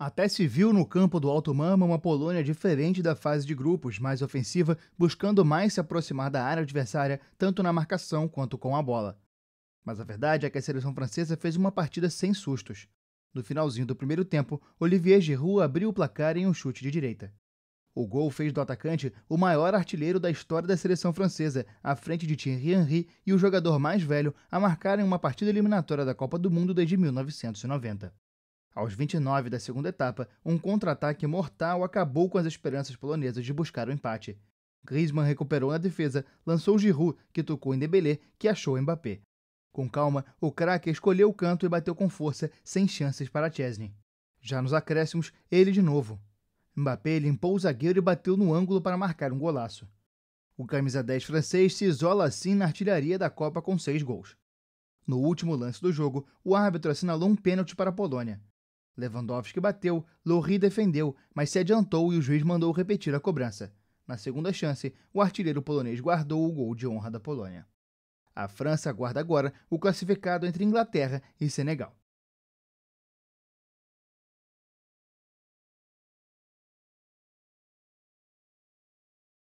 Até se viu no campo do Alto Mama uma Polônia diferente da fase de grupos, mais ofensiva, buscando mais se aproximar da área adversária, tanto na marcação quanto com a bola. Mas a verdade é que a seleção francesa fez uma partida sem sustos. No finalzinho do primeiro tempo, Olivier Giroud abriu o placar em um chute de direita. O gol fez do atacante o maior artilheiro da história da seleção francesa, à frente de Thierry Henry e o jogador mais velho a marcar em uma partida eliminatória da Copa do Mundo desde 1990. Aos 29 da segunda etapa, um contra-ataque mortal acabou com as esperanças polonesas de buscar o empate. Griezmann recuperou na defesa, lançou Giroud, que tocou em Debelé, que achou Mbappé. Com calma, o craque escolheu o canto e bateu com força, sem chances para Chesney. Já nos acréscimos, ele de novo. Mbappé limpou o zagueiro e bateu no ângulo para marcar um golaço. O camisa 10 francês se isola assim na artilharia da Copa com seis gols. No último lance do jogo, o árbitro assinalou um pênalti para a Polônia. Lewandowski bateu, Lorry defendeu, mas se adiantou e o juiz mandou repetir a cobrança. Na segunda chance, o artilheiro polonês guardou o gol de honra da Polônia. A França aguarda agora o classificado entre Inglaterra e Senegal.